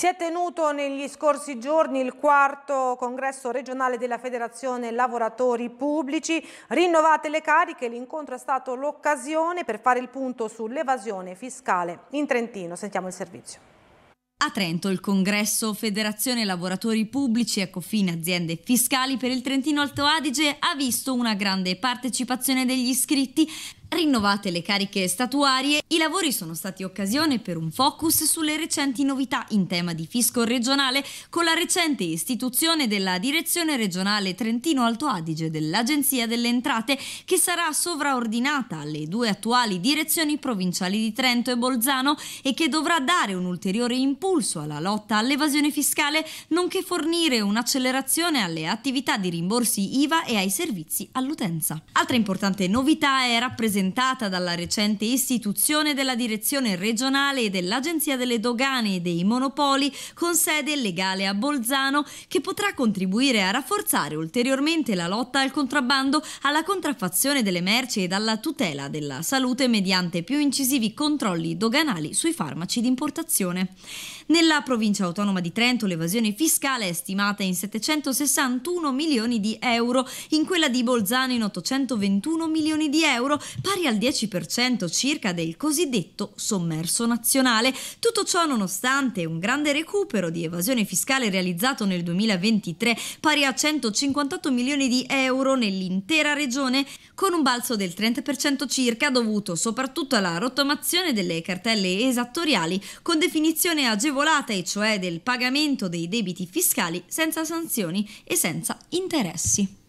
Si è tenuto negli scorsi giorni il quarto congresso regionale della Federazione Lavoratori Pubblici. Rinnovate le cariche, l'incontro è stato l'occasione per fare il punto sull'evasione fiscale in Trentino. Sentiamo il servizio. A Trento il congresso Federazione Lavoratori Pubblici, e Cofin Aziende Fiscali per il Trentino Alto Adige ha visto una grande partecipazione degli iscritti Rinnovate le cariche statuarie, i lavori sono stati occasione per un focus sulle recenti novità in tema di fisco regionale con la recente istituzione della Direzione regionale Trentino Alto Adige dell'Agenzia delle Entrate che sarà sovraordinata alle due attuali direzioni provinciali di Trento e Bolzano e che dovrà dare un ulteriore impulso alla lotta all'evasione fiscale nonché fornire un'accelerazione alle attività di rimborsi IVA e ai servizi all'utenza. Altra importante novità è rappresentata rappresentata dalla recente istituzione della direzione regionale dell'Agenzia delle Dogane e dei Monopoli con sede legale a Bolzano che potrà contribuire a rafforzare ulteriormente la lotta al contrabbando, alla contraffazione delle merci ed alla tutela della salute mediante più incisivi controlli doganali sui farmaci di importazione. Nella provincia autonoma di Trento l'evasione fiscale è stimata in 761 milioni di euro, in quella di Bolzano in 821 milioni di euro, pari al 10% circa del cosiddetto sommerso nazionale. Tutto ciò nonostante un grande recupero di evasione fiscale realizzato nel 2023 pari a 158 milioni di euro nell'intera regione, con un balzo del 30% circa dovuto soprattutto alla rottamazione delle cartelle esattoriali con definizione agevolata e cioè del pagamento dei debiti fiscali senza sanzioni e senza interessi.